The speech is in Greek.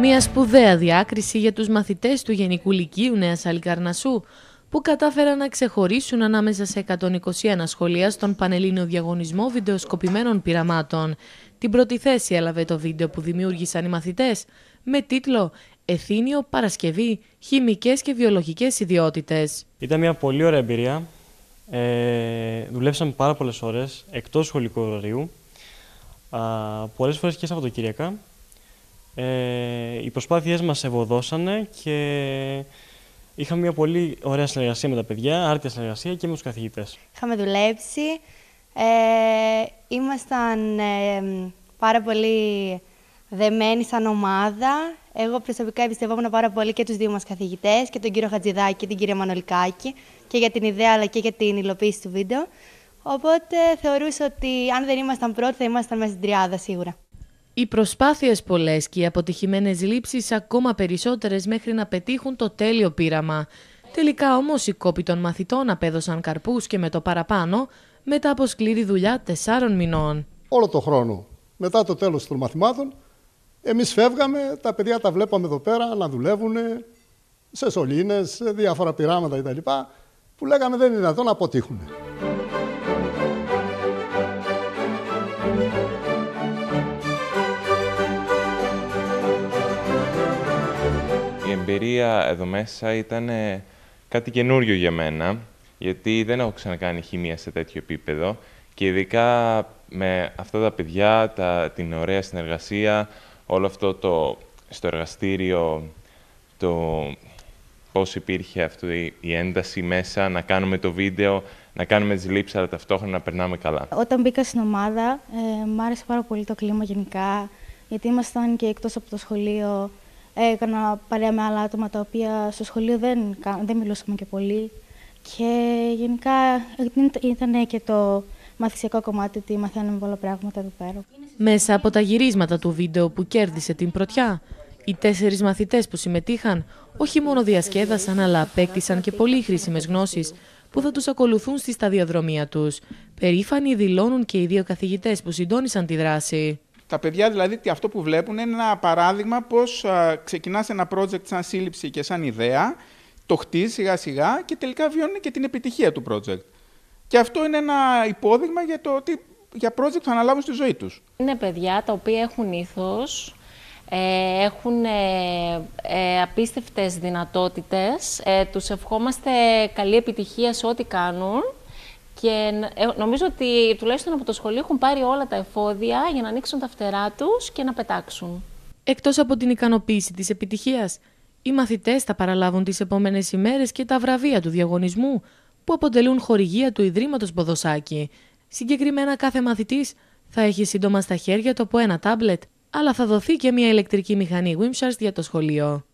Μια σπουδαία διάκριση για τους μαθητές του Γενικού Λυκείου Νέας Αλικαρνασσού που κατάφεραν να ξεχωρίσουν ανάμεσα σε 121 σχολεία στον Πανελλήνιο Διαγωνισμό Βιντεοσκοπημένων Πειραμάτων. Την πρώτη θέση έλαβε το βίντεο που δημιούργησαν οι μαθητές, με τίτλο «Εθήνιο Παρασκευή, Χημικές και Βιολογικές Ιδιότητες». Ήταν μια πολύ ωραία εμπειρία. Ε, δουλέψαμε πάρα πολλές ώρες, εκτός σχολικού ωραρίου, πολλές φορές και Σαββατοκύριακα, ε, οι προσπάθειές μας ευωδώσανε και είχαμε μια πολύ ωραία συνεργασία με τα παιδιά, άρτια συνεργασία και με τους καθηγητές. Είχαμε δουλέψει, ε, ήμασταν ε, πάρα πολύ δεμένοι σαν ομάδα. Εγώ προσωπικά εμπιστευόμουν πάρα πολύ και τους δύο μας καθηγητές, και τον κύριο Χατζηδάκη και την κυρία Μανολικάκη, και για την ιδέα αλλά και για την υλοποίηση του βίντεο. Οπότε θεωρούσα ότι αν δεν ήμασταν πρώτοι θα ήμασταν μέσα στην τριάδα σίγουρα. Οι προσπάθειες πολλές και οι αποτυχημένες λήψεις ακόμα περισσότερες μέχρι να πετύχουν το τέλειο πείραμα. Τελικά όμως οι κόποι των μαθητών απέδωσαν καρπούς και με το παραπάνω μετά από σκληρή δουλειά τεσσάρων μηνών. Όλο το χρόνο μετά το τέλος των μαθημάτων εμείς φεύγαμε, τα παιδιά τα βλέπαμε εδώ πέρα να δουλεύουν σε σωλήνες, σε διάφορα πειράματα κτλ. που λέγαμε δεν είναι δυνατόν να αποτύχουν. εμπειρία εδώ μέσα ήταν ε, κάτι καινούριο για μένα, γιατί δεν έχω ξανακάνει χημεία σε τέτοιο επίπεδο και ειδικά με αυτά τα παιδιά, τα, την ωραία συνεργασία, όλο αυτό το στο εργαστήριο, το πώς υπήρχε αυτή η ένταση μέσα, να κάνουμε το βίντεο, να κάνουμε τις λήψεις, αλλά ταυτόχρονα να περνάμε καλά. Όταν μπήκα στην ομάδα, ε, μου άρεσε πάρα πολύ το κλίμα γενικά, γιατί ήμασταν και εκτός από το σχολείο, έκανα παρέα με άλλα άτομα τα οποία στο σχολείο δεν, δεν μιλούσαμε και πολύ. Και γενικά ήταν και το μαθησιακό κομμάτι ότι μαθαίνουμε πολλά πράγματα εδώ πέρα. Μέσα από τα γυρίσματα του βίντεο που κέρδισε την πρωτιά, οι τέσσερις μαθητές που συμμετείχαν όχι μόνο διασκέδασαν αλλά απέκτησαν και πολύ χρήσιμες γνώσεις που θα τους ακολουθούν στη σταδιοδρομία τους. Περήφανοι δηλώνουν και οι δύο καθηγητές που συντόνισαν τη δράση. Τα παιδιά δηλαδή αυτό που βλέπουν είναι ένα παράδειγμα πώς ξεκινάς ένα project σαν σύλληψη και σαν ιδέα, το χτίζεις σιγά σιγά και τελικά βιώνει και την επιτυχία του project. Και αυτό είναι ένα υπόδειγμα για το ότι για project θα αναλάβουν στη ζωή τους. Είναι παιδιά τα οποία έχουν ήθος, ε, έχουν ε, ε, απίστευτες δυνατότητες, ε, τους ευχόμαστε καλή επιτυχία σε ό,τι κάνουν και ε, νομίζω ότι τουλάχιστον από το σχολείο έχουν πάρει όλα τα εφόδια για να ανοίξουν τα φτερά τους και να πετάξουν. Εκτός από την ικανοποίηση της επιτυχίας, οι μαθητές θα παραλάβουν τις επόμενες ημέρες και τα βραβεία του διαγωνισμού που αποτελούν χορηγία του Ιδρύματος Ποδοσάκη. Συγκεκριμένα κάθε μαθητής θα έχει σύντομα στα χέρια του από ένα τάμπλετ, αλλά θα δοθεί και μια ηλεκτρική μηχανή Wimshars για το σχολείο.